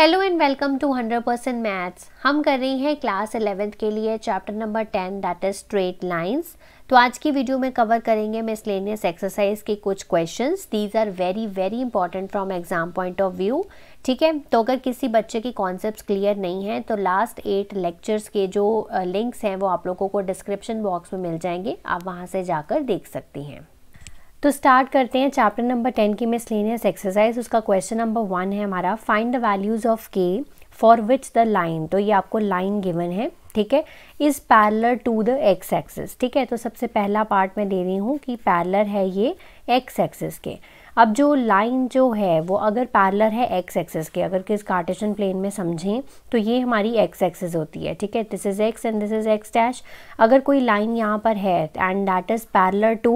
hello and welcome to 100% percent maths हम कर रहे हैं क्लास एलेवेंथ के लिए chapter number ten that is straight lines तो आज की वीडियो में कवर करेंगे मिसलेनियस एक्सरसाइज के कुछ questions these are very very important from exam point of view ठीक है तो अगर किसी बच्चे के कॉन्सेप्ट क्लियर नहीं है तो लास्ट एट लेक्चर्स के जो लिंक्स हैं वो आप लोगों को डिस्क्रिप्शन बॉक्स में मिल जाएंगे आप वहाँ से जाकर देख सकती हैं तो स्टार्ट करते हैं चैप्टर नंबर टेन की मिसलेनियस एक्सरसाइज उसका क्वेश्चन नंबर वन है हमारा find the values of K for which the line तो ये आपको लाइन गिवन है ठीक है is parallel to the X axis ठीक है तो सबसे पहला पार्ट मैं दे रही हूँ कि पैरलर है ये एक्स एक्सिस के अब जो लाइन जो है वो अगर पैरलर है एक्स एक्सेस के अगर किस कार्टेशन प्लेन में समझें तो ये हमारी एक्स एक्सेस होती है ठीक है this is X and this is X dash अगर कोई लाइन यहाँ पर है and that is parallel to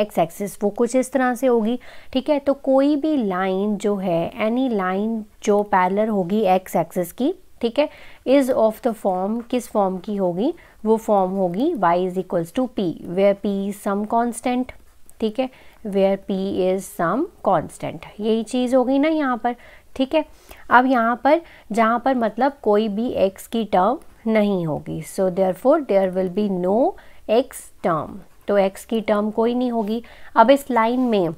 X axis वो कुछ इस तरह से होगी ठीक है तो कोई भी लाइन जो है एनी लाइन जो पैरलर होगी एक्स एक्सेस की ठीक है इज़ ऑफ द फॉर्म किस फॉर्म की होगी वो फॉर्म होगी Y is equals to P where P some constant ठीक है where P is some constant यही चीज़ हो गई ना यहाँ पर ठीक है अब यहाँ पर जहाँ पर मतलब कोई भी एक्स की टर्म नहीं होगी so therefore there will be no X term तो एक्स की टर्म कोई नहीं होगी अब इस लाइन में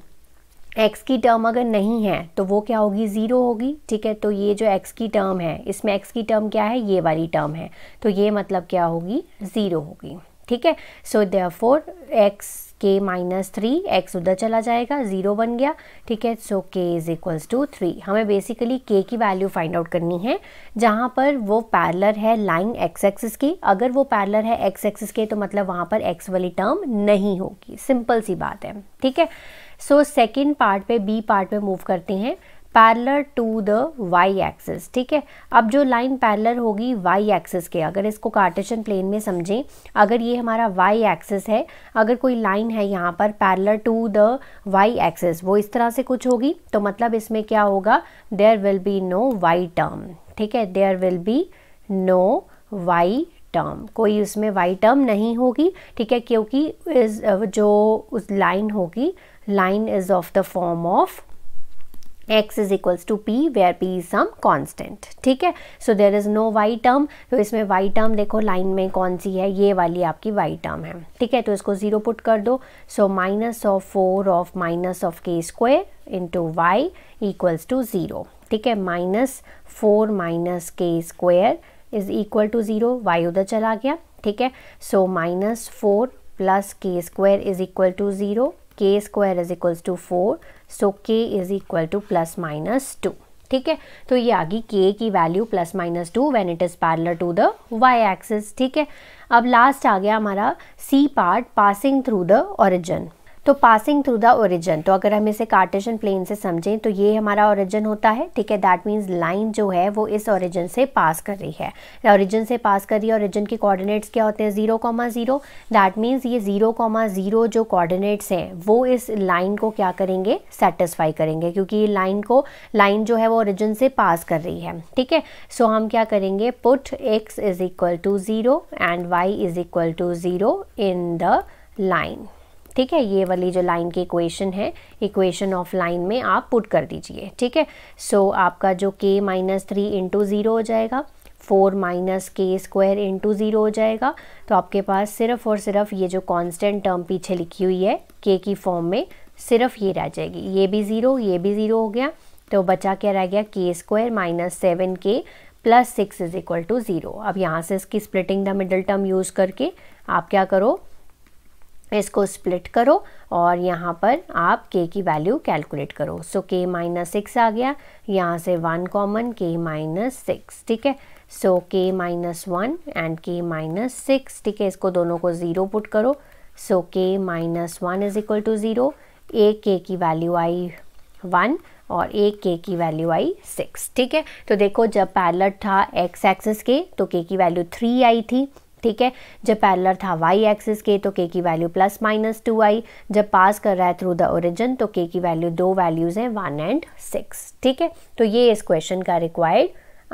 एक्स की टर्म अगर नहीं है तो वो क्या होगी ज़ीरो होगी ठीक है तो ये जो एक्स की टर्म है इसमें एक्स की टर्म क्या है ये वाली टर्म है तो ये मतलब क्या होगी ज़ीरो होगी ठीक है so therefore X K minus three X उधर चला जाएगा ज़ीरो बन गया ठीक है so K is equals to three हमें बेसिकली के की वैल्यू फाइंड आउट करनी है जहाँ पर वो पैरलर है लाइन एक्स एक्सिस की अगर वो पैरलर है एक्स एक्सिस के तो मतलब वहाँ पर एक्स वाली टर्म नहीं होगी सिंपल सी बात है ठीक है सो सेकेंड पार्ट पे बी पार्ट पे मूव करते हैं parallel to the Y axis ठीक है अब जो लाइन पैरलर होगी वाई एक्सिस के अगर इसको कार्टेशन प्लेन में समझें अगर ये हमारा वाई एक्सिस है अगर कोई लाइन है यहाँ पर parallel to the Y axis वो इस तरह से कुछ होगी तो मतलब इसमें क्या होगा there will be no Y term ठीक है there will be no Y term कोई उसमें वाई टर्म नहीं होगी ठीक है क्योंकि इस जो उस लाइन होगी line is of the form of x is equals to P where P is some constant ठीक है so there is no Y term तो इसमें वाई टर्म देखो लाइन में कौन सी है ये वाली आपकी वाई टर्म है ठीक है तो इसको ज़ीरो पुट कर दो so minus of four of minus of K square into Y equals to zero ठीक है minus four minus K square is equal to zero Y उधर चला गया ठीक है so minus four plus K square is equal to zero K square is equal to four so K is equal to plus minus two ठीक है तो ये आ गई के की value plus minus to when it is parallel to the Y axis ठीक है अब लास्ट आ गया हमारा C part passing through the origin तो पासिंग थ्रू द ओरिजन तो अगर हम इसे कार्टेशियन प्लेन से समझें तो ये हमारा ओरिजन होता है ठीक है दैट मीन्स लाइन जो है वो इस ओरिजन से पास कर रही है ओरिजन से पास कर रही है ओरिजन के कोऑर्डिनेट्स क्या होते हैं zero comma zero that means ये जीरो कॉमा जीरो जो कोऑर्डिनेट्स हैं वो इस लाइन को क्या करेंगे सेटिस्फाई करेंगे क्योंकि ये लाइन को लाइन जो है वो ओरिजिन से पास कर रही है ठीक है सो हम क्या करेंगे put X is equal to zero and Y is equal to zero in the line ठीक है ये वाली जो लाइन की इक्वेशन है इक्वेशन ऑफ लाइन में आप पुट कर दीजिए ठीक है सो so, आपका जो के माइनस थ्री इंटू ज़ीरो हो जाएगा four minus K square into zero हो जाएगा तो आपके पास सिर्फ और सिर्फ ये जो कांस्टेंट टर्म पीछे लिखी हुई है के की फॉर्म में सिर्फ ये रह जाएगी ये भी ज़ीरो ये भी ज़ीरो हो गया तो बचा क्या रह गया K square minus seven K plus six is equal to zero अब यहाँ से इसकी splitting the middle term use करके आप क्या करो इसको स्प्लिट करो और यहाँ पर आप के की वैल्यू कैलकुलेट करो सो के माइनस सिक्स आ गया यहाँ से one common K minus six ठीक है so K minus one and K minus six ठीक है इसको दोनों को ज़ीरो पुट करो so K minus one is equal to zero ए के की वैल्यू आई वन और एक के की वैल्यू आई सिक्स ठीक है तो देखो जब पैलट था एक्स एक्सेस के तो के की वैल्यू थ्री आई थी ठीक है जब पैरलर था वाई एक्सिस के तो के की वैल्यू प्लस माइनस टू आई जब पास कर रहा है थ्रू द ओरिजिन तो के की वैल्यू दो वैल्यूज़ हैं वन एंड सिक्स ठीक है तो ये इस क्वेश्चन का required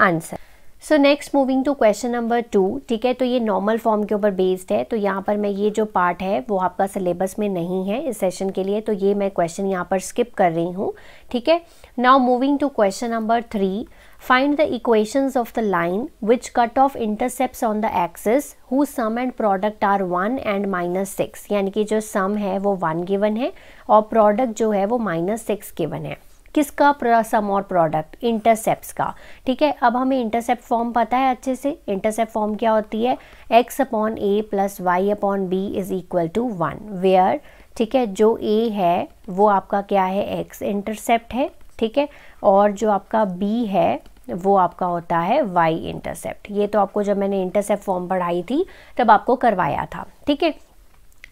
answer so next moving to question number two ठीक है तो ये नॉर्मल फॉर्म के ऊपर बेस्ड है तो यहाँ पर मैं ये जो पार्ट है वो आपका सिलेबस में नहीं है इस सेशन के लिए तो ये मैं क्वेश्चन यहाँ पर स्किप कर रही हूँ ठीक है now moving to question number three find the equation of the line which cut off intercept on the axis whose sum and product are one and minus six यानी कि जो सम है वो वन गिवन है और प्रोडक्ट जो है वो माइनस सिक्स गिवन है किसका सम और प्रोडक्ट इंटरसेप्ट का ठीक है अब हमें इंटरसेप्ट फॉर्म पता है अच्छे से इंटरसेप्ट फॉर्म क्या होती है X upon A plus Y upon B is equal to one where ठीक है जो ए है वो आपका क्या है एक्स इंटरसेप्ट है ठीक है और जो आपका बी है वो आपका होता है वाई इंटरसेप्ट ये तो आपको जब मैंने इंटरसेप्ट फॉर्म पढ़ाई थी तब आपको करवाया था ठीक है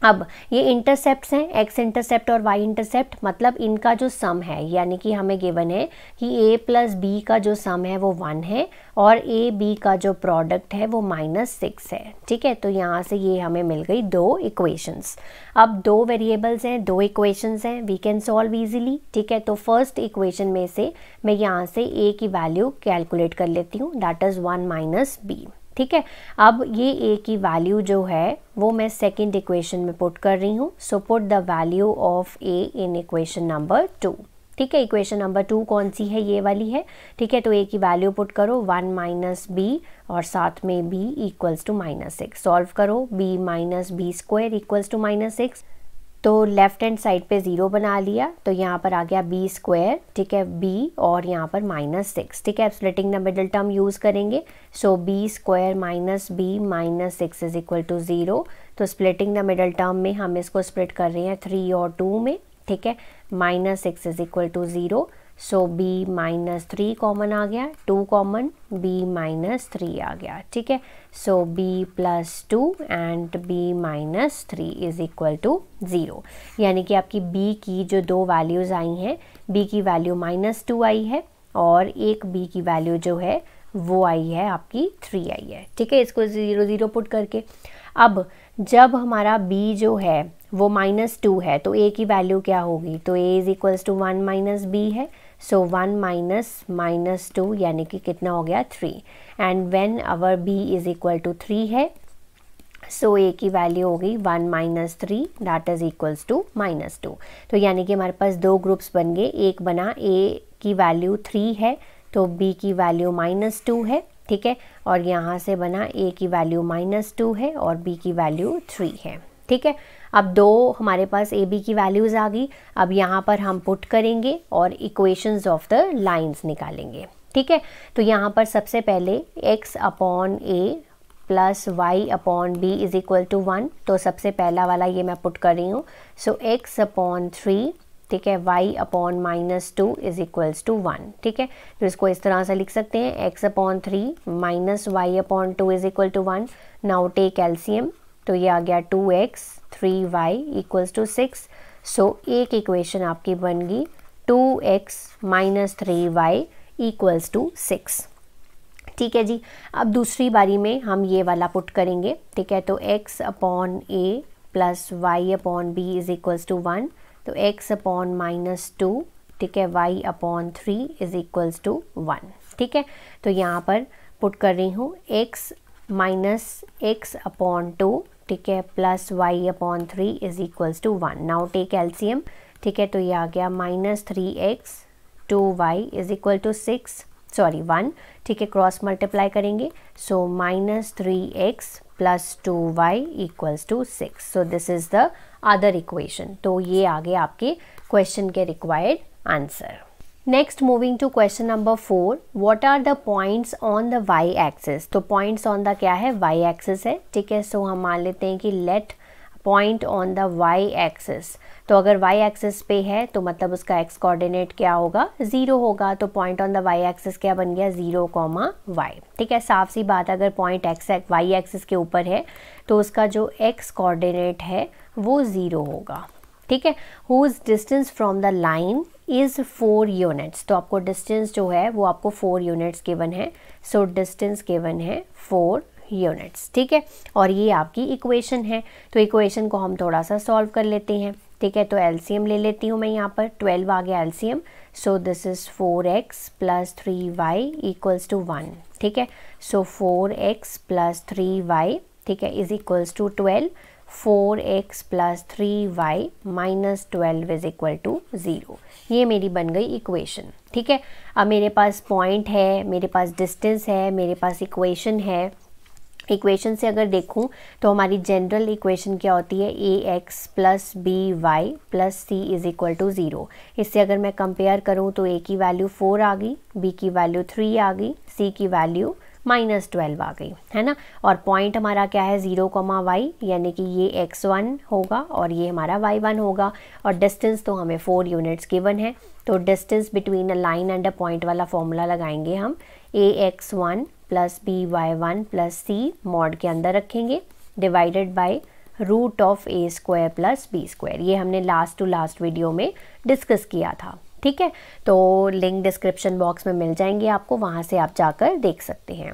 अब ये इंटरसेप्ट हैं एक्स इंटरसेप्ट और वाई इंटरसेप्ट मतलब इनका जो सम है यानी कि हमें गिवन है कि ए प्लस बी का जो सम है वो वन है और ए बी का जो प्रोडक्ट है वो माइनस सिक्स है ठीक है तो यहाँ से ये हमें मिल गई दो इक्वेशंस अब दो वेरिएबल्स हैं दो इक्वेशंस हैं वी कैन सॉल्व इजीली ठीक है तो फर्स्ट इक्वेशन में से मैं यहाँ से ए की वैल्यू कैलकुलेट कर लेती हूँ that is one minus B ठीक है अब ये ए की वैल्यू जो है वो मैं सेकंड इक्वेशन में पुट कर रही हूँ so put the value of A in equation number two ठीक है इक्वेशन नंबर टू कौन सी है ये वाली है ठीक है तो ए की वैल्यू पुट करो वन माइनस बी और साथ में B equals to minus six solve करो B minus B square equals to minus six तो लेफ़्ट हैंड साइड पे ज़ीरो बना लिया तो यहाँ पर आ गया बी स्क्वायर ठीक है बी और यहाँ पर माइनस सिक्स ठीक है splitting the middle term use करेंगे so B square minus B minus six is equal to zero तो स्प्लिटिंग द मिडल टर्म में हम इसको स्प्लिट कर रहे हैं थ्री और टू में ठीक है minus six is equal to zero so B minus three common आ गया two common B minus three आ गया ठीक है so B plus two and B minus three is equal to zero यानी कि आपकी बी की जो दो वैल्यूज़ आई हैं बी की वैल्यू माइनस टू आई है और एक बी की वैल्यू जो है वो आई है आपकी थ्री आई है ठीक है इसको ज़ीरो ज़ीरो पुट करके अब जब हमारा बी जो है वो माइनस टू है तो ए की वैल्यू क्या होगी तो a is equals to one minus b है so one minus minus two यानी कि कितना हो गया three and when our b is equal to three है सो so, ए की वैल्यू होगी one minus three that is equals to minus two तो यानी कि हमारे पास दो ग्रुप्स बन गए एक बना ए की वैल्यू थ्री है तो बी की वैल्यू माइनस टू है ठीक है और यहाँ से बना ए की वैल्यू माइनस टू है और बी की वैल्यू थ्री है ठीक है अब दो हमारे पास ए बी की वैल्यूज़ आ गई अब यहाँ पर हम पुट करेंगे और इक्वेशंस ऑफ द लाइन्स निकालेंगे ठीक है तो यहाँ पर सबसे पहले x upon A plus Y upon b is equal to one तो सबसे पहला वाला ये मैं पुट कर रही हूँ सो x अपॉन थ्री ठीक है y upon minus two is equals to one ठीक है तो इसको इस तरह से लिख सकते हैं x upon three minus y upon two is equal to one now take LCM तो ये आ गया two x three y equals to six so एक इक्वेशन आपकी बन गई two x minus three y equals to six ठीक है जी अब दूसरी बारी में हम ये वाला पुट करेंगे ठीक है तो x upon A plus Y upon b is equals to one तो x अपॉन माइनस टू ठीक है y upon three is equals to one ठीक है तो यहाँ पर पुट कर रही हूँ x minus x upon two ठीक है plus Y upon three is equals to one now take LCM ठीक है तो ये आ गया minus three x two y is equal to six sorry one ठीक है क्रॉस मल्टीप्लाई करेंगे so minus three x plus two y equals to six so this is the other equation तो ये आ गए आपके क्वेश्चन के required answer next moving to question number four what are the points on the Y axis तो points on the क्या है Y axis है ठीक है सो हम मान लेते हैं कि let point on the Y axis तो अगर वाई एक्सिस पे है तो मतलब उसका एक्स कोऑर्डिनेट क्या होगा ज़ीरो होगा तो point on the Y axis क्या बन गया ज़ीरो कॉमा वाई ठीक है साफ सी बात अगर पॉइंट एक्स वाई एक्सिस के ऊपर है तो उसका जो एक्स कोऑर्डिनेट है वो ज़ीरो होगा ठीक है who is distance from the line is four units तो आपको डिस्टेंस जो है वो आपको फोर यूनिट्स गिवन है सो डिस्टेंस गिवन है फोर यूनिट्स ठीक है और ये आपकी इक्वेशन है तो इक्वेशन को हम थोड़ा सा सॉल्व कर लेते हैं ठीक है तो एलसीएम ले लेती हूँ मैं यहाँ पर ट्वेल्व आ गया LCM so this is four x plus three y equals to one ठीक है so four x plus three y ठीक है is equals to twelve four x plus three y minus twelve is equal to zero ये मेरी बन गई equation ठीक है अब मेरे पास पॉइंट है मेरे पास डिस्टेंस है मेरे पास इक्वेशन है इक्वेशन से अगर देखूं तो हमारी जनरल इक्वेशन क्या होती है a x plus b y plus c is equal to zero इससे अगर मैं कंपेयर करूं तो ए की वैल्यू फोर आ गई बी की वैल्यू थ्री आ गई सी की वैल्यू माइनस ट्वेल्व आ गई है ना और पॉइंट हमारा क्या है ज़ीरो कॉमा वाई यानी कि ये एक्स वन होगा और ये हमारा वाई वन होगा और डिस्टेंस तो हमें फोर यूनिट्स गिवन है तो distance between a line and a point वाला फॉर्मूला लगाएंगे हम a x one plus b y one plus c mod के अंदर रखेंगे divided by root of a square plus b square ये हमने लास्ट टू लास्ट वीडियो में discuss किया था ठीक है तो लिंक डिस्क्रिप्शन बॉक्स में मिल जाएंगे आपको वहाँ से आप जाकर देख सकते हैं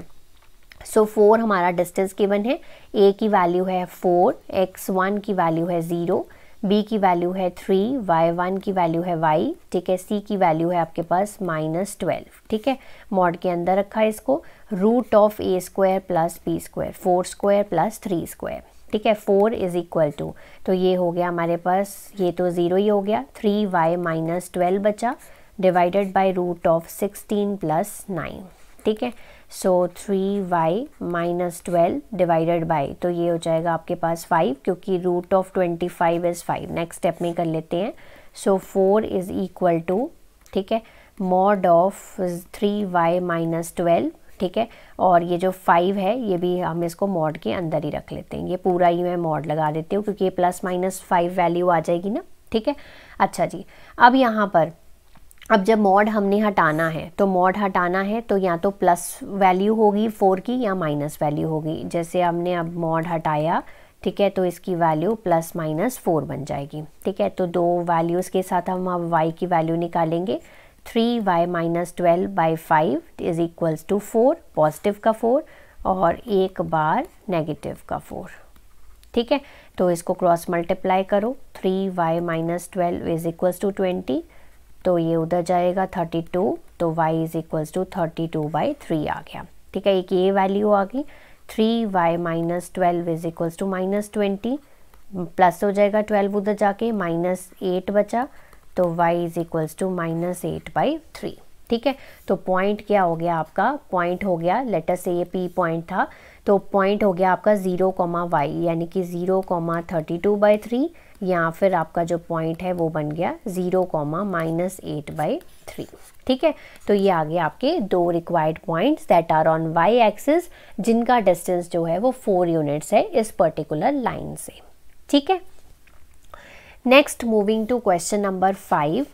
सो so, फोर हमारा डिस्टेंस गिवन है ए की वैल्यू है फोर एक्स वन की वैल्यू है ज़ीरो बी की वैल्यू है थ्री वाई वन की वैल्यू है वाई ठीक है सी की वैल्यू है आपके पास माइनस ट्वेल्व ठीक है मॉड के अंदर रखा है इसको root of a square plus b square four square plus three square ठीक है फोर इज़ इक्वल टू तो ये हो गया हमारे पास ये तो ज़ीरो ही हो गया थ्री वाई माइनस ट्वेल्व बचा divided by root of sixteen plus nine ठीक है so three y minus twelve divided by तो ये हो जाएगा आपके पास फाइव क्योंकि root of twenty five is five next step में कर लेते हैं so four is equal to ठीक है mod of three y minus twelve ठीक है और ये जो फाइव है ये भी हम इसको मॉड के अंदर ही रख लेते हैं ये पूरा ही मैं मॉड लगा देती हूँ क्योंकि ये प्लस माइनस फाइव वैल्यू आ जाएगी ना ठीक है अच्छा जी अब यहाँ पर अब जब मॉड हमने हटाना है तो मॉड हटाना है तो या तो प्लस वैल्यू होगी फोर की या माइनस वैल्यू होगी जैसे हमने अब मॉड हटाया ठीक है तो इसकी वैल्यू प्लस माइनस फोर बन जाएगी ठीक है तो दो वैल्यूज़ के साथ हम अब वाई की वैल्यू निकालेंगे three y minus twelve by five is equals to four positive का फोर और एक बार नेगेटिव का फोर ठीक है तो इसको क्रॉस मल्टीप्लाई करो three y minus twelve is equals to twenty तो ये उधर जाएगा थर्टी टू तो y is equals to thirty two by three आ गया ठीक है एक ये वैल्यू आ गई three y minus twelve is equals to minus twenty plus हो जाएगा ट्वेल्व उधर जाके माइनस एट बचा तो y is equals to minus eight by three ठीक है तो पॉइंट क्या हो गया आपका पॉइंट हो गया लेटर से ये पी पॉइंट था तो पॉइंट हो गया आपका ज़ीरो कॉमा वाई यानी कि zero comma thirty two by three या फिर आपका जो पॉइंट है वो बन गया zero comma minus eight by three ठीक है तो ये आ गया आपके दो required points that are on y axis जिनका डिस्टेंस जो है वो फोर यूनिट्स है इस पर्टिकुलर लाइन से ठीक है next moving to question number five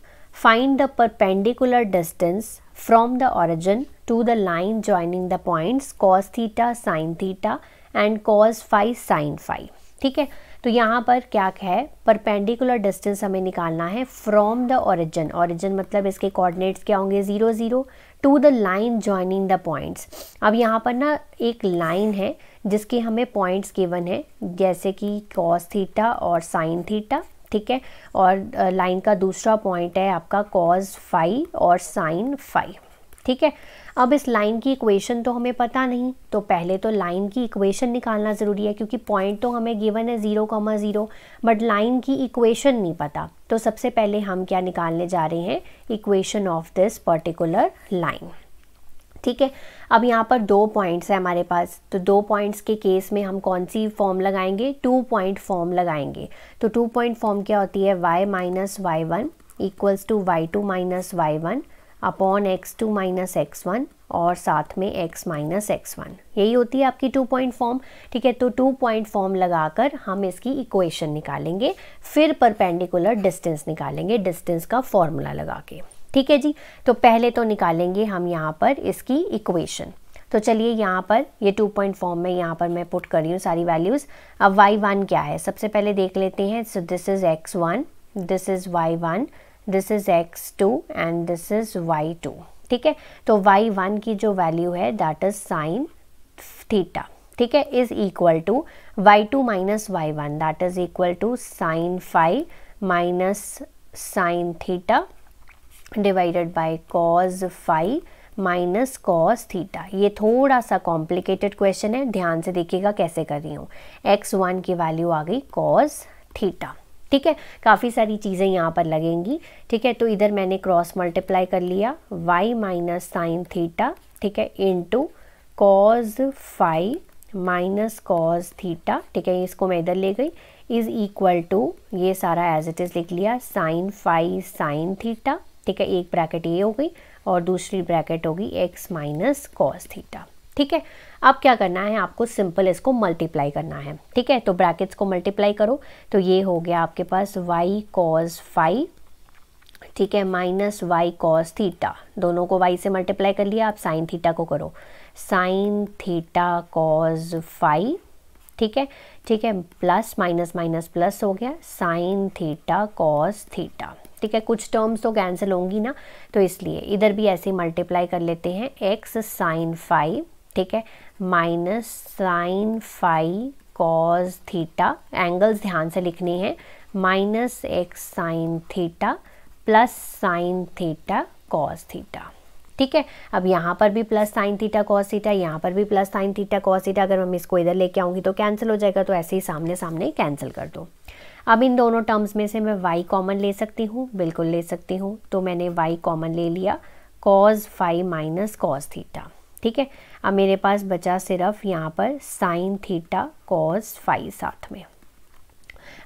find the perpendicular distance from the origin to the line joining the points cos theta sine theta and cos five sine five ठीक है तो यहाँ पर क्या है परपेंडिकुलर डिस्टेंस हमें निकालना है फ्रॉम द ऑरिजन ऑरिजन मतलब इसके कोऑर्डिनेट्स क्या होंगे zero zero to the line joining the points अब यहाँ पर ना एक लाइन है जिसके हमें पॉइंट्स गिवन है जैसे कि कॉस थीटा और साइन थीटा ठीक है और लाइन का दूसरा पॉइंट है आपका कॉज फाइव और साइन फाइव ठीक है अब इस लाइन की इक्वेशन तो हमें पता नहीं तो पहले तो लाइन की इक्वेशन निकालना ज़रूरी है क्योंकि पॉइंट तो हमें गिवन है zero comma zero but line की इक्वेशन नहीं पता तो सबसे पहले हम क्या निकालने जा रहे हैं equation of this particular line ठीक है अब यहाँ पर दो पॉइंट्स है हमारे पास तो दो पॉइंट्स के केस में हम कौन सी फॉर्म लगाएंगे टू पॉइंट फॉर्म लगाएंगे तो टू पॉइंट फॉर्म क्या होती है y minus y one equals to y two minus y one upon x two minus x one और साथ में x माइनस एक्स वन यही होती है आपकी टू पॉइंट फॉर्म ठीक है तो टू पॉइंट फॉर्म लगाकर हम इसकी इक्वेशन निकालेंगे फिर परपेंडिकुलर डिस्टेंस निकालेंगे डिस्टेंस का फॉर्मूला लगा के ठीक है जी तो पहले तो निकालेंगे हम यहाँ पर इसकी इक्वेशन तो चलिए यहाँ पर ये टू पॉइंट फॉर्म में यहाँ पर मैं पुट कर रही हूँ सारी वैल्यूज़ अब वाई वन क्या है सबसे पहले देख लेते हैं so this is x one this is y one this is x two and this is y two ठीक है तो वाई वन की जो वैल्यू है दैट इज़ साइन थीटा ठीक है is equal to y two minus y one that is equal to sine five minus sine theta divided by cos five minus cos theta ये थोड़ा सा complicated question है ध्यान से देखिएगा कैसे कर रही हूँ एक्स वन की वैल्यू आ गई कॉस थीटा ठीक है काफ़ी सारी चीज़ें यहाँ पर लगेंगी ठीक है तो इधर मैंने क्रॉस मल्टीप्लाई कर लिया वाई माइनस साइन थीटा ठीक है into cos five minus cos theta ठीक है इसको मैं इधर ले गई इज़ इक्वल टू ये सारा एज इट इज़ लिख लिया साइन फाइव साइन थीटा ठीक है एक ब्रैकेट ये हो गई और दूसरी ब्रैकेट होगी एक्स माइनस कॉस थीटा ठीक है अब क्या करना है आपको सिंपल इसको मल्टीप्लाई करना है ठीक है तो ब्रैकेट्स को मल्टीप्लाई करो तो ये हो गया आपके पास वाई कॉस फाइव ठीक है माइनस वाई कॉस थीटा दोनों को वाई से मल्टीप्लाई कर लिया आप साइन थीटा को करो साइन थीटा कॉज फाइव ठीक है ठीक है प्लस माइनस माइनस प्लस हो गया साइन थीटा कॉस थीटा ठीक है कुछ टर्म्स तो कैंसिल होंगी ना तो इसलिए इधर भी ऐसे मल्टीप्लाई कर लेते हैं एक्स साइन फाइव ठीक है minus sine five cos theta angles ध्यान से लिखने हैं minus x sine theta plus sine theta cos theta ठीक है अब यहाँ पर भी plus sine theta cos theta यहाँ पर भी plus sine theta cos theta अगर हम इसको इधर लेके आऊँगी तो कैंसिल हो जाएगा तो ऐसे ही सामने सामने कैंसिल कर दो अब इन दोनों टर्म्स में से मैं वाई कॉमन ले सकती हूँ बिल्कुल ले सकती हूँ तो मैंने वाई कॉमन ले लिया cos five minus cos theta ठीक है अब मेरे पास बचा सिर्फ यहाँ पर साइन थीटा कॉज फाइव साथ में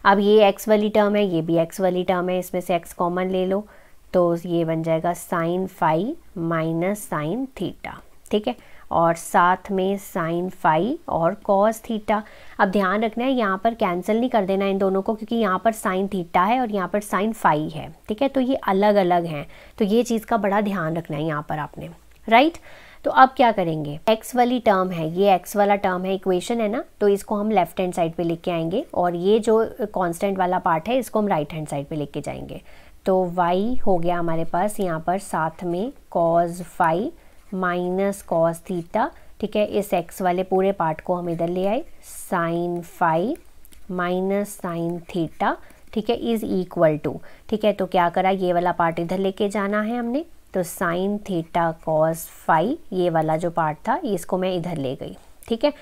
अब ये एक्स वाली टर्म है ये भी एक्स वाली टर्म है इसमें से एक्स कॉमन ले लो तो ये बन जाएगा sine five minus sine theta ठीक है और साथ में साइन फाई और कॉस थीटा अब ध्यान रखना है यहाँ पर कैंसिल नहीं कर देना इन दोनों को क्योंकि यहाँ पर साइन थीटा है और यहाँ पर साइन फाई है ठीक है तो ये अलग अलग हैं तो ये चीज़ का बड़ा ध्यान रखना है यहाँ पर आपने राइट तो अब क्या करेंगे x वाली टर्म है ये x वाला टर्म है इक्वेशन है ना तो इसको हम लेफ्ट हैंड साइड पे लेके आएंगे और ये जो कांस्टेंट वाला पार्ट है इसको हम राइट हैंड साइड पे लेके जाएंगे तो y हो गया हमारे पास यहाँ पर साथ में cos five minus cos theta ठीक है इस एक्स वाले पूरे पार्ट को हम इधर ले आए sine five minus sine theta ठीक है इज़ इक्वल टू ठीक है तो क्या करा ये वाला पार्ट इधर लेके जाना है हमने तो साइन थीटा कॉस फाइव ये वाला जो पार्ट था इसको मैं इधर ले गई ठीक है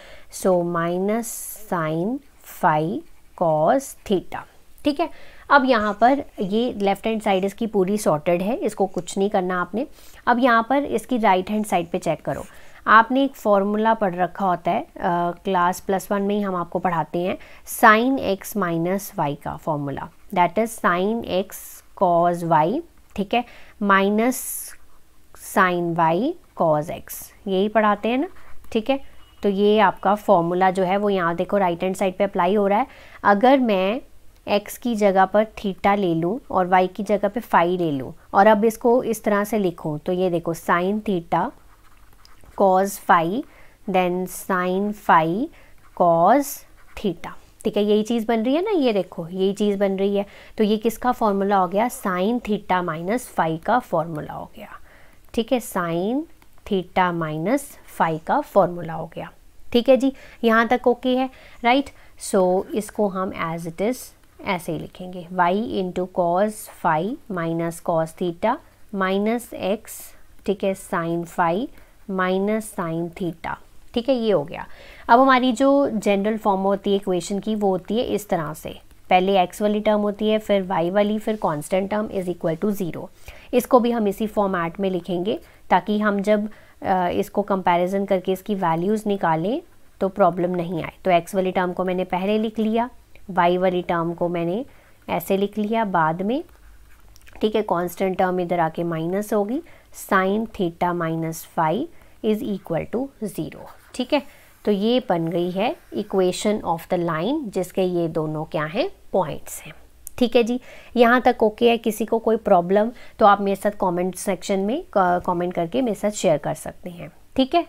so minus sine five cos theta ठीक है अब यहाँ पर ये लेफ़्ट हैंड साइड इसकी पूरी सॉर्टेड है इसको कुछ नहीं करना आपने अब यहाँ पर इसकी राइट हैंड साइड पे चेक करो आपने एक फॉर्मूला पढ़ रखा होता है आ, क्लास प्लस वन में ही हम आपको पढ़ाते हैं साइन एक्स माइनस वाई का formula that is sine x cos y ठीक है minus sine y cos x यही पढ़ाते हैं ना ठीक है तो ये आपका फॉर्मूला जो है वो यहाँ देखो राइट हैंड साइड पे अप्लाई हो रहा है अगर मैं एक्स की जगह पर थीटा ले लूँ और वाई की जगह पे फाई ले लूँ और अब इसको इस तरह से लिखूँ तो ये देखो sine theta cos phi then sine phi cos theta ठीक है यही चीज़ बन रही है ना ये देखो यही चीज़ बन रही है तो ये किसका फॉर्मूला हो गया साइन थीटा माइनस फाई का फॉर्मूला हो गया ठीक है साइन थीटा माइनस फाई का फॉर्मूला हो गया ठीक है जी यहाँ तक ओके है राइट सो so, इसको हम एज इट इज़ ऐसे ही लिखेंगे y into cos phi minus cos theta minus x ठीक है sine phi minus sine theta ठीक है ये हो गया अब हमारी जो जनरल फॉर्म होती है इक्वेशन की वो होती है इस तरह से पहले x वाली टर्म होती है फिर y वाली फिर constant term is equal to zero इसको भी हम इसी फॉर्मेट में लिखेंगे ताकि हम जब इसको कंपैरिजन करके इसकी वैल्यूज़ निकालें तो प्रॉब्लम नहीं आए तो x वाली टर्म को मैंने पहले लिख लिया वाई वाली टर्म को मैंने ऐसे लिख लिया बाद में ठीक है कांस्टेंट टर्म इधर आके माइनस होगी sine theta minus five is equal to zero ठीक है तो ये बन गई है इक्वेशन ऑफ द लाइन जिसके ये दोनों क्या हैं पॉइंट्स हैं ठीक है जी यहाँ तक ओके है किसी को कोई प्रॉब्लम तो आप मेरे साथ कमेंट सेक्शन में कमेंट करके मेरे साथ शेयर कर सकते हैं ठीक है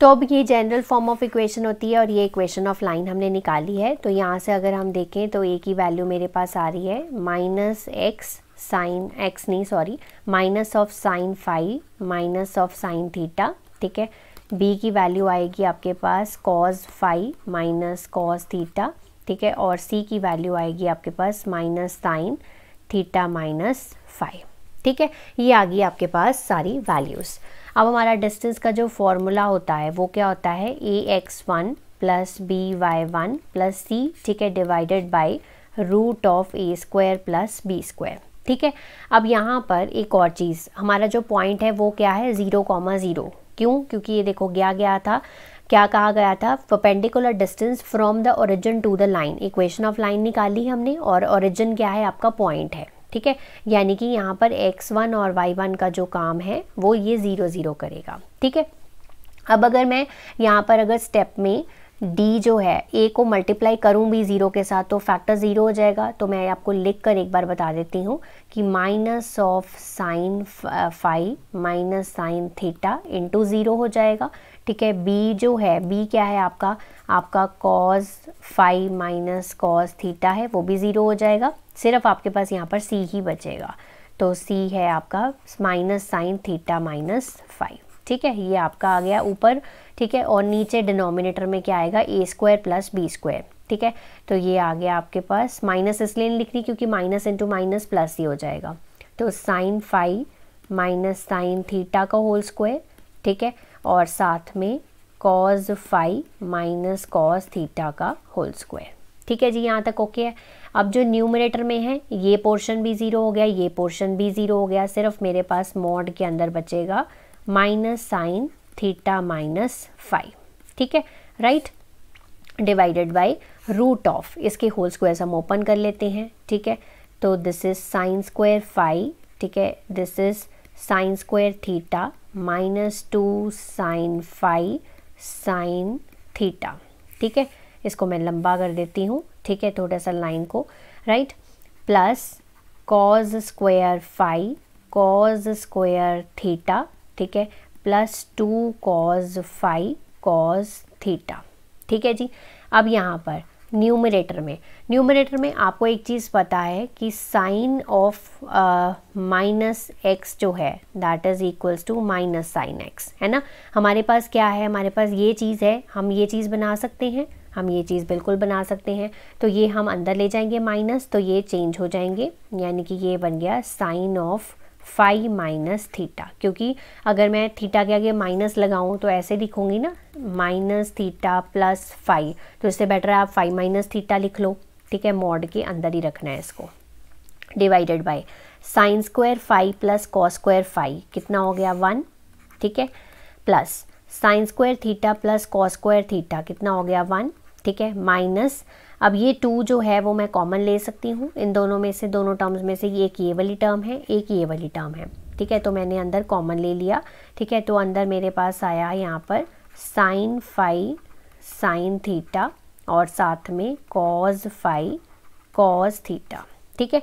तो अब ये जनरल फॉर्म ऑफ इक्वेशन होती है और ये इक्वेशन ऑफ लाइन हमने निकाली है तो यहाँ से अगर हम देखें तो ए की वैल्यू मेरे पास आ रही है माइनस एक्स साइन एक्स नहीं sorry minus of sine five minus of sign theta ठीक है बी की वैल्यू आएगी आपके पास cause five minus cos theta ठीक है और सी की वैल्यू आएगी आपके पास minus sine theta minus five ठीक है ये आ गई आपके पास सारी वैल्यूज़ अब हमारा डिस्टेंस का जो फॉर्मूला होता है वो क्या होता है a x one plus b y one plus c ठीक है divided by root of a square plus b square ठीक है अब यहाँ पर एक और चीज़ हमारा जो पॉइंट है वो क्या है ज़ीरो कॉमा ज़ीरो क्यों क्योंकि ये देखो गया गया था क्या कहा गया था perpendicular distance from the origin to the line equation of line निकाली हमने और ओरिजिन क्या है आपका पॉइंट है ठीक है यानी कि यहाँ पर एक्स वन और वाई वन का जो काम है वो ये ज़ीरो ज़ीरो करेगा ठीक है अब अगर मैं यहाँ पर अगर स्टेप में डी जो है ए को मल्टीप्लाई करूँ भी ज़ीरो के साथ तो फैक्टर ज़ीरो हो जाएगा तो मैं आपको लिख कर एक बार बता देती हूँ कि minus of sine five minus sine theta into zero हो जाएगा ठीक है बी जो है बी क्या है आपका आपका cos five minus cos theta है वो भी ज़ीरो हो जाएगा सिर्फ आपके पास यहाँ पर सी ही बचेगा तो सी है आपका minus sine theta minus five ठीक है ये आपका आ गया ऊपर ठीक है और नीचे डिनोमिनेटर में क्या आएगा a square plus b square ठीक है तो ये आ गया आपके पास माइनस इसलिए नहीं लिख रही क्योंकि माइनस इंटू माइनस प्लस ही हो जाएगा तो sine five minus sine theta का होल स्क्वायर ठीक है और साथ में cos five minus cos theta का होल स्क्वायर ठीक है जी यहाँ तक ओके है अब जो न्यूमिनेटर में है ये पोर्शन भी ज़ीरो हो गया ये पोर्शन भी ज़ीरो हो गया सिर्फ मेरे पास मॉड के अंदर बचेगा minus sine theta minus five ठीक है right divided by root of इसके होल स्क्वायर हम ओपन कर लेते हैं ठीक है तो this is sine square five ठीक है this is sine square theta minus two sine five sine theta ठीक है इसको मैं लंबा कर देती हूँ ठीक है थोड़ा सा लाइन को right plus cos square five cos square theta ठीक है plus two cos five cos theta ठीक है जी अब यहाँ पर न्यूमिनेटर में न्यूमिनेटर में आपको एक चीज़ पता है कि साइन ऑफ माइनस एक्स जो है that is equals to minus sine x है ना हमारे पास क्या है हमारे पास ये चीज़ है हम ये चीज़ बना सकते हैं हम ये चीज़ बिल्कुल बना सकते हैं तो ये हम अंदर ले जाएंगे माइनस तो ये चेंज हो जाएंगे यानी कि ये बन गया sine of five minus theta क्योंकि अगर मैं थीटा के आगे माइनस लगाऊं तो ऐसे लिखूंगी ना माइनस थीटा प्लस फाइव तो इससे बेटर आप फाइव माइनस थीटा लिख लो ठीक है मॉड के अंदर ही रखना है इसको divided by sine square five plus cos square five कितना हो गया वन ठीक है plus sine square theta plus cos square theta कितना हो गया वन ठीक है माइनस अब ये टू जो है वो मैं कॉमन ले सकती हूँ इन दोनों में से दोनों टर्म्स में से एक ये वाली टर्म है एक ये वाली टर्म है ठीक है तो मैंने अंदर कॉमन ले लिया ठीक है तो अंदर मेरे पास आया यहाँ पर साइन फाई साइन थीटा और साथ में कॉज फाई कॉज थीटा ठीक है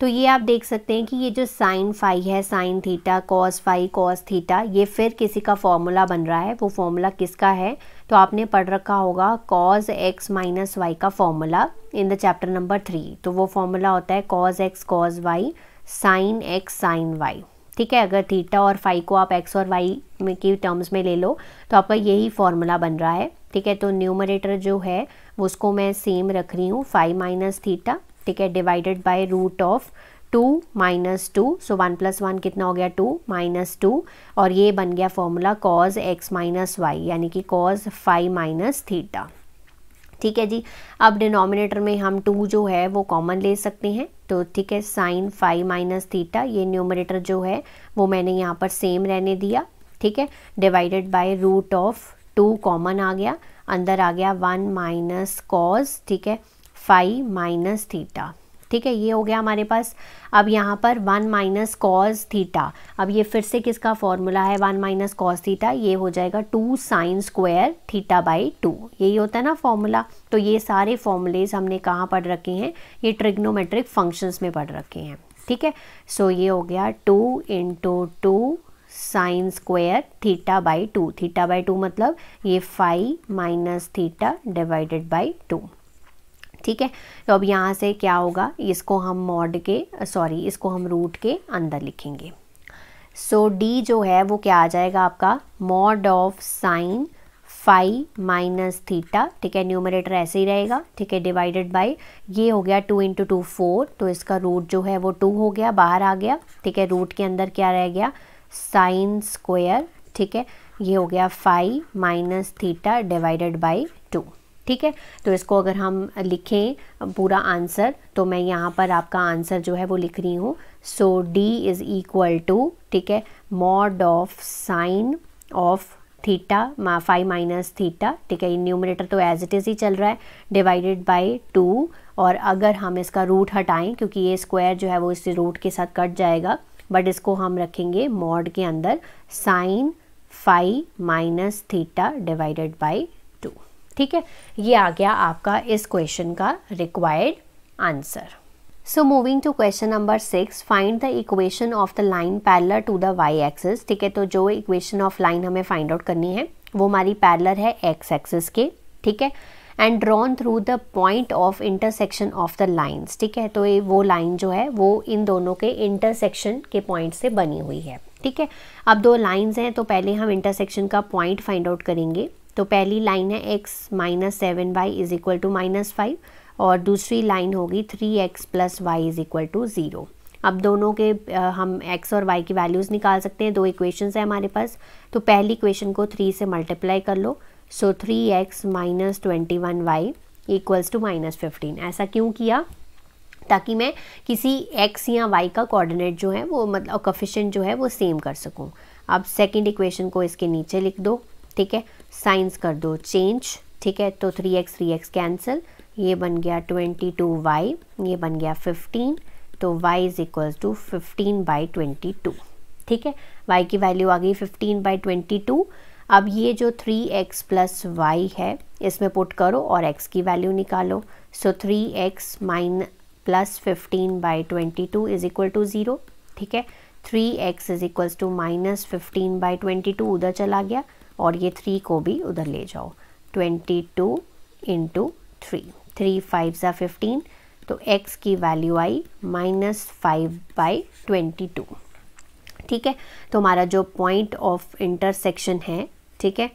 तो ये आप देख सकते हैं कि ये जो साइन फाई है sine theta cos phi cos theta ये फिर किसी का फॉर्मूला बन रहा है वो फॉर्मूला किसका है तो आपने पढ़ रखा होगा कॉज एक्स माइनस वाई का formula in the chapter number three तो वो फॉर्मूला होता है cos x cos y sine x sine y ठीक है अगर थीटा और फाइव को आप एक्स और वाई में की टर्म्स में ले लो तो आपका यही फॉर्मूला बन रहा है ठीक है तो न्यूमरेटर जो है उसको मैं सेम रख रही हूँ फाइव माइनस थीटा ठीक है divided by root of two minus two so one plus one कितना हो गया टू माइनस टू और ये बन गया formula cos x minus y यानी कि कॉज फाइव माइनस थीटा ठीक है जी अब डिनोमिनेटर में हम टू जो है वो कॉमन ले सकते हैं तो ठीक है साइन फाइव माइनस थीटा ये न्यूमरेटर जो है वो मैंने यहाँ पर सेम रहने दिया ठीक है divided by root of two common आ गया अंदर आ गया वन माइनस कॉज ठीक है फाइव माइनस थीटा ठीक है ये हो गया हमारे पास अब यहाँ पर वन माइनस कॉज थीटा अब ये फिर से किसका फॉर्मूला है वन माइनस कॉज थीटा ये हो जाएगा two sine square theta by two यही होता है ना फॉर्मूला तो ये सारे फॉर्मूलेज हमने कहाँ पढ़ रखे हैं ये ट्रिग्नोमेट्रिक फंक्शंस में पढ़ रखे हैं ठीक है सो ये हो गया two into two sine square theta by two theta by two मतलब ये five minus theta divided by two ठीक है तो अब यहाँ से क्या होगा इसको हम मॉड के सॉरी इसको हम रूट के अंदर लिखेंगे सो so, डी जो है वो क्या आ जाएगा आपका mod of sine five minus theta ठीक है न्यूमरेटर ऐसे ही रहेगा ठीक है डिवाइडेड बाय ये हो गया टू इंटू टू फोर तो इसका रूट जो है वो टू हो गया बाहर आ गया ठीक है रूट के अंदर क्या रह गया साइन स्क्वेयर ठीक है ये हो गया five minus theta divided by ठीक है तो इसको अगर हम लिखें पूरा आंसर तो मैं यहाँ पर आपका आंसर जो है वो लिख रही हूँ so d is equal to ठीक है mod of sine of theta मा फाइव माइनस थीटा ठीक है न्यूमिनेटर तो एज इट इज़ ही चल रहा है डिवाइडेड बाय टू और अगर हम इसका रूट हटाएं क्योंकि ये स्क्वायर जो है वो इस रूट के साथ कट जाएगा बट इसको हम रखेंगे मॉड के अंदर sine five minus theta divided by ठीक है ये आ गया आपका इस क्वेश्चन का required answer so moving to question number six find the equation of the line parallel to the Y axis ठीक है तो जो इक्वेशन ऑफ लाइन हमें फाइंड आउट करनी है वो हमारी पैरलर है एक्स एक्सिस के ठीक है and drawn through the point of intersection of the lines ठीक है तो ये वो लाइन जो है वो इन दोनों के इंटरसेक्शन के पॉइंट से बनी हुई है ठीक है अब दो लाइन्स हैं तो पहले हम इंटरसेक्शन का पॉइंट फाइंड आउट करेंगे तो पहली लाइन है x minus seven y is equal to minus five और दूसरी लाइन होगी three x plus y is equal to zero अब दोनों के हम x और y की वैल्यूज़ निकाल सकते हैं दो इक्वेशंस हैं हमारे पास तो पहली इक्वेशन को थ्री से मल्टीप्लाई कर लो so three x minus twenty one y equals to minus fifteen ऐसा क्यों किया ताकि मैं किसी x या y का कोऑर्डिनेट जो है वो मतलब कफिशेंट जो है वो सेम कर सकूं अब सेकंड इक्वेशन को इसके नीचे लिख दो ठीक है साइंस कर दो चेंज ठीक है तो three x three x cancel ये बन गया ट्वेंटी टू वाई ये बन गया फिफ्टीन तो y is equal to fifteen by twenty two ठीक है वाई की वैल्यू आ गई फिफ्टीन बाई ट्वेंटी टू अब ये जो थ्री एक्स प्लस वाई है इसमें पुट करो और एक्स की वैल्यू निकालो so three x minus plus fifteen by twenty two is equal to zero ठीक है three x is equal to minus fifteen by twenty two उधर चला गया और ये थ्री को भी उधर ले जाओ twenty two into three three five ज़ा फिफ्टीन तो x की वैल्यू आई minus five by twenty two ठीक है तो हमारा जो पॉइंट ऑफ इंटरसेक्शन है ठीक है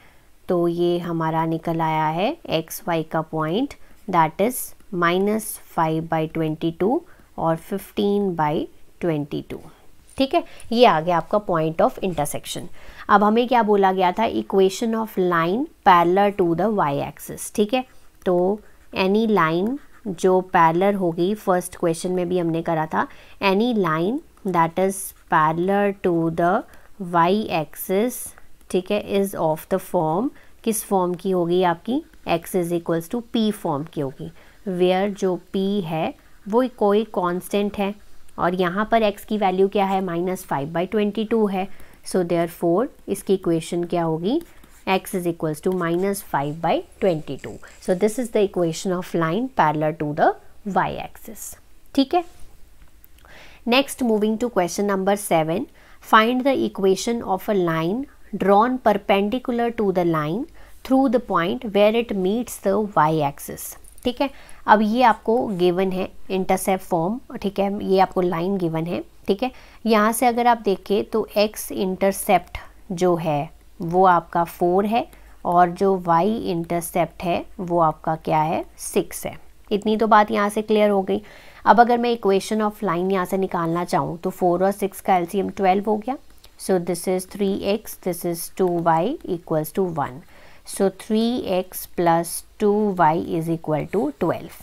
तो ये हमारा निकल आया है एक्स वाई का point that is minus five by twenty two और फिफ्टीन बाई ट्वेंटी टू ठीक है ये आ गया आपका पॉइंट ऑफ इंटरसेक्शन अब हमें क्या बोला गया था equation of line parallel to the Y axis ठीक है तो एनी लाइन जो पैरलर होगी फर्स्ट क्वेश्चन में भी हमने करा था any line that is parallel to the Y axis ठीक है इज़ ऑफ द फॉर्म किस फॉर्म की होगी आपकी x is equals to p form की होगी वेयर जो पी है वो कोई कांस्टेंट है और यहाँ पर x की वैल्यू क्या है minus five by twenty two है सो देयर फोर इसकी इक्वेशन क्या होगी x is equal to minus five by twenty two so this is the equation of line parallel to the y axis ठीक है next moving to question number seven find the equation of a line drawn perpendicular to the line through the point where it meets the y axis ठीक है अब ये आपको given है intercept form ठीक है ये आपको लाइन गिवन है ठीक है यहाँ से अगर आप देखें तो एक्स इंटरसेप्ट जो है वो आपका फोर है और जो वाई इंटरसेप्ट है वो आपका क्या है सिक्स है इतनी तो बात यहाँ से क्लियर हो गई अब अगर मैं इक्वेशन ऑफ लाइन यहाँ से निकालना चाहूँ तो फोर और सिक्स का एलसीएम ट्वेल्व हो गया so this is three x this is two y equals to one so three x plus two y is equal to twelve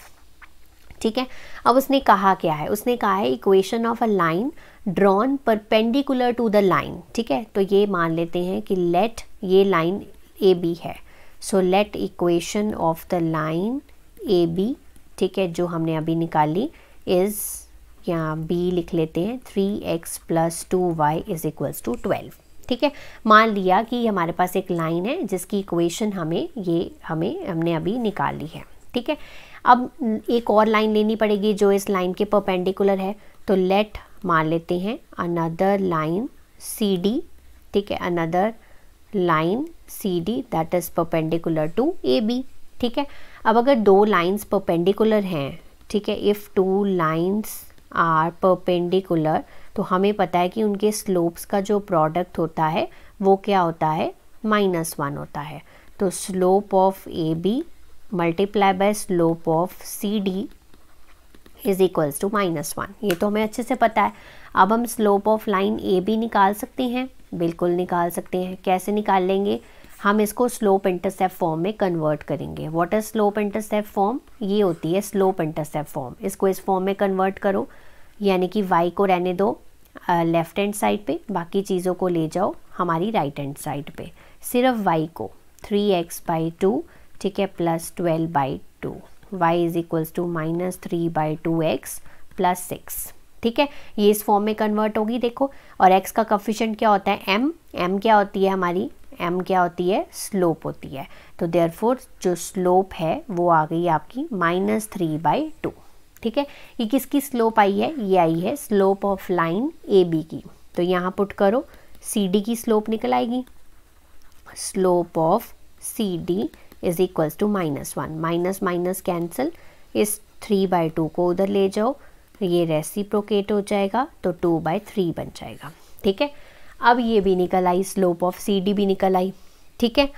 ठीक है अब उसने कहा क्या है उसने कहा है equation of a line drawn perpendicular to the line ठीक है तो ये मान लेते हैं कि लेट ये लाइन ए बी है so let equation of the line A B ठीक है जो हमने अभी निकाली इज़ या बी लिख लेते हैं three x plus two y is equals to twelve ठीक है मान लिया कि हमारे पास एक लाइन है जिसकी इक्वेशन हमें ये हमें हमने अभी निकाली है ठीक है अब एक और लाइन लेनी पड़ेगी जो इस लाइन के परपेंडिकुलर है तो लेट मान लेते हैं अनदर लाइन सी डी ठीक है another line C D that is perpendicular to A B ठीक है अब अगर दो लाइन्स परपेंडिकुलर हैं ठीक है if two lines are perpendicular तो हमें पता है कि उनके स्लोप्स का जो प्रोडक्ट होता है वो क्या होता है माइनस वन होता है तो slope of A B multiply by slope of C D is equals to minus one ये तो हमें अच्छे से पता है अब हम slope of line A B निकाल सकते हैं बिल्कुल निकाल सकते हैं कैसे निकाल लेंगे हम इसको स्लोप इंटरसेप्ट फॉर्म में कन्वर्ट करेंगे what is slope intercept form ये होती है स्लोप इंटरसेप्ट फॉर्म इसको इस फॉर्म में कन्वर्ट करो यानी कि वाई को रहने दो लेफ़्ट हैंड साइड पे बाकी चीज़ों को ले जाओ हमारी राइट हैंड साइड पे सिर्फ वाई को थ्री एक्स बाई टू ठीक है plus twelve by two y is equals to minus three by two x plus six ठीक है ये इस फॉर्म में कन्वर्ट होगी देखो और एक्स का कफिशेंट क्या होता है एम एम क्या होती है हमारी एम क्या होती है स्लोप होती है तो देयरफोर जो स्लोप है वो आ गई आपकी माइनस थ्री बाई टू ठीक है ये किसकी स्लोप आई है ये आई है slope of line A B की तो यहाँ पुट करो सी डी की स्लोप निकल आएगी slope of C D is equals to minus one minus minus cancel इस थ्री बाय टू को उधर ले जाओ ये रेसिप्रोकेट हो जाएगा तो टू बाय थ्री बन जाएगा ठीक है अब ये भी निकल आई स्लोप ऑफ सी डी भी निकल आई ठीक है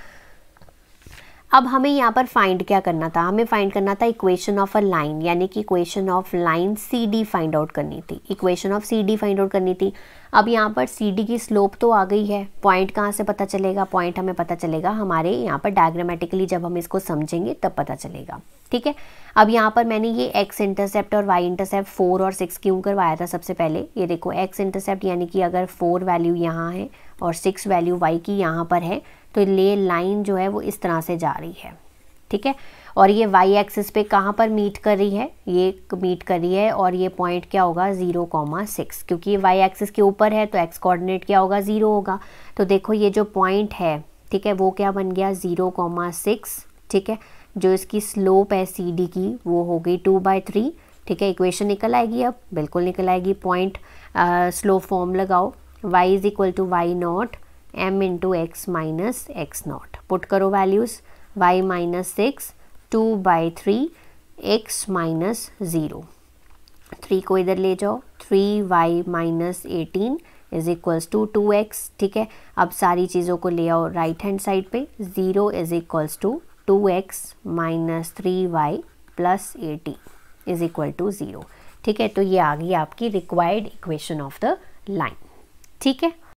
अब हमें यहाँ पर फाइंड क्या करना था हमें फाइंड करना था इक्वेशन ऑफ अ लाइन यानी कि equation of line C D find out करनी थी equation of C D find out करनी थी अब यहाँ पर सी डी की स्लोप तो आ गई है पॉइंट कहाँ से पता चलेगा पॉइंट हमें पता चलेगा हमारे यहाँ पर डायग्रामेटिकली जब हम इसको समझेंगे तब पता चलेगा ठीक है अब यहाँ पर मैंने ये एक्स इंटरसेप्ट और वाई इंटरसेप्ट फोर और सिक्स क्यों करवाया था सबसे पहले ये देखो एक्स इंटरसेप्ट यानी कि अगर फोर वैल्यू यहाँ है और सिक्स वैल्यू वाई की यहाँ पर है तो ले लाइन जो है वो इस तरह से जा रही है ठीक है और ये वाई एक्सिस पे कहाँ पर मीट कर रही है ये मीट कर रही है और ये पॉइंट क्या होगा ज़ीरो कॉमा सिक्स क्योंकि ये वाई एक्सिस के ऊपर है तो एक्स कोऑर्डिनेट क्या होगा ज़ीरो होगा तो देखो ये जो पॉइंट है ठीक है वो क्या बन गया ज़ीरो कॉमा सिक्स ठीक है जो इसकी स्लोप है सी डी की वो हो गई टू बाई थ्री ठीक है इक्वेशन निकल आएगी अब बिल्कुल निकल आएगी पॉइंट स्लो फॉर्म लगाओ y is equal to y not m into x minus x not put करो values y minus six two by three x minus zero three को इधर ले जाओ three y minus eighteen is equals to two x ठीक है अब सारी चीज़ों को ले आओ राइट हैंड साइड पे zero is equals to two x minus three y plus eighteen is equal to zero ठीक है तो ये आ गई आपकी required equation of the line ठीक है